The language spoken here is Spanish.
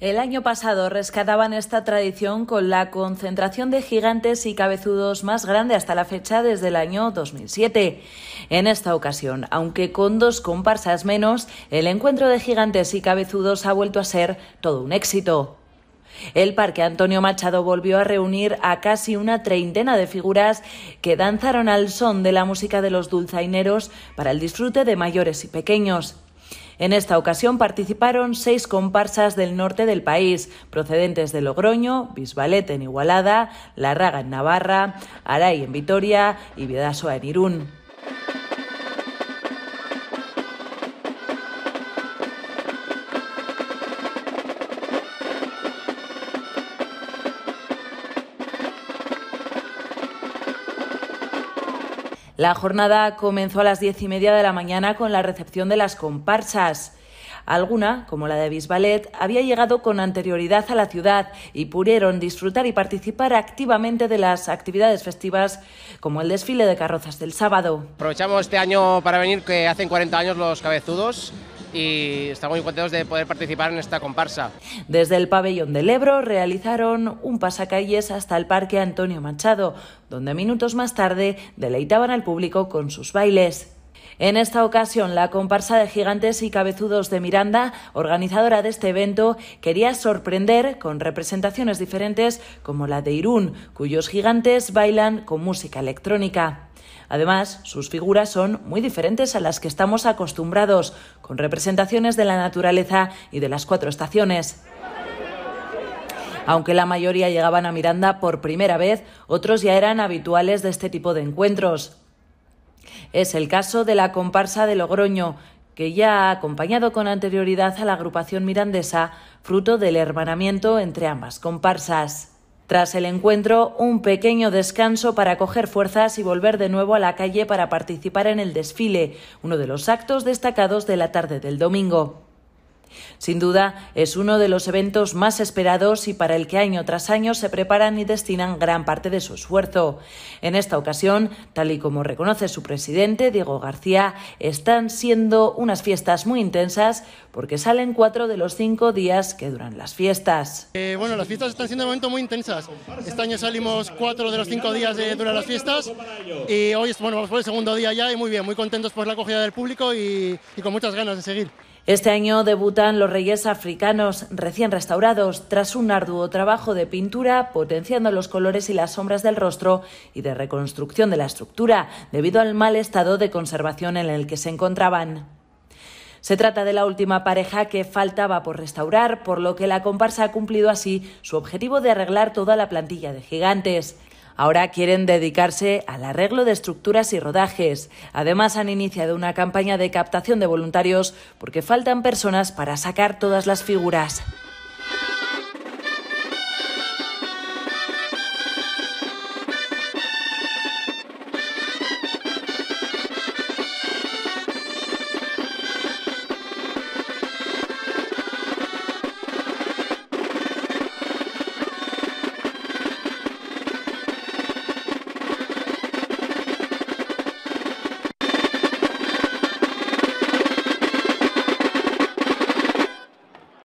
El año pasado rescataban esta tradición con la concentración de gigantes y cabezudos más grande hasta la fecha desde el año 2007. En esta ocasión, aunque con dos comparsas menos, el encuentro de gigantes y cabezudos ha vuelto a ser todo un éxito. El Parque Antonio Machado volvió a reunir a casi una treintena de figuras que danzaron al son de la música de los dulzaineros para el disfrute de mayores y pequeños. En esta ocasión participaron seis comparsas del norte del país, procedentes de Logroño, Bisbalet en Igualada, Larraga en Navarra, Aray en Vitoria y Vidasoa en Irún. La jornada comenzó a las diez y media de la mañana con la recepción de las comparsas. Alguna, como la de Bisbalet, había llegado con anterioridad a la ciudad y pudieron disfrutar y participar activamente de las actividades festivas, como el desfile de carrozas del sábado. Aprovechamos este año para venir, que hacen 40 años los cabezudos, y estamos muy contentos de poder participar en esta comparsa. Desde el pabellón del Ebro realizaron un pasacalles hasta el Parque Antonio Machado, donde minutos más tarde deleitaban al público con sus bailes. En esta ocasión, la comparsa de gigantes y cabezudos de Miranda, organizadora de este evento, quería sorprender con representaciones diferentes como la de Irún, cuyos gigantes bailan con música electrónica. Además, sus figuras son muy diferentes a las que estamos acostumbrados, con representaciones de la naturaleza y de las cuatro estaciones. Aunque la mayoría llegaban a Miranda por primera vez, otros ya eran habituales de este tipo de encuentros. Es el caso de la comparsa de Logroño, que ya ha acompañado con anterioridad a la agrupación mirandesa, fruto del hermanamiento entre ambas comparsas. Tras el encuentro, un pequeño descanso para coger fuerzas y volver de nuevo a la calle para participar en el desfile, uno de los actos destacados de la tarde del domingo. Sin duda, es uno de los eventos más esperados y para el que año tras año se preparan y destinan gran parte de su esfuerzo. En esta ocasión, tal y como reconoce su presidente, Diego García, están siendo unas fiestas muy intensas porque salen cuatro de los cinco días que duran las fiestas. Eh, bueno, las fiestas están siendo de momento muy intensas. Este año salimos cuatro de los cinco días de duran las fiestas y hoy es, bueno, vamos el segundo día ya y muy bien, muy contentos por la acogida del público y, y con muchas ganas de seguir. Este año debutan los reyes africanos recién restaurados tras un arduo trabajo de pintura, potenciando los colores y las sombras del rostro y de reconstrucción de la estructura debido al mal estado de conservación en el que se encontraban. Se trata de la última pareja que faltaba por restaurar, por lo que la comparsa ha cumplido así su objetivo de arreglar toda la plantilla de gigantes. Ahora quieren dedicarse al arreglo de estructuras y rodajes. Además, han iniciado una campaña de captación de voluntarios porque faltan personas para sacar todas las figuras.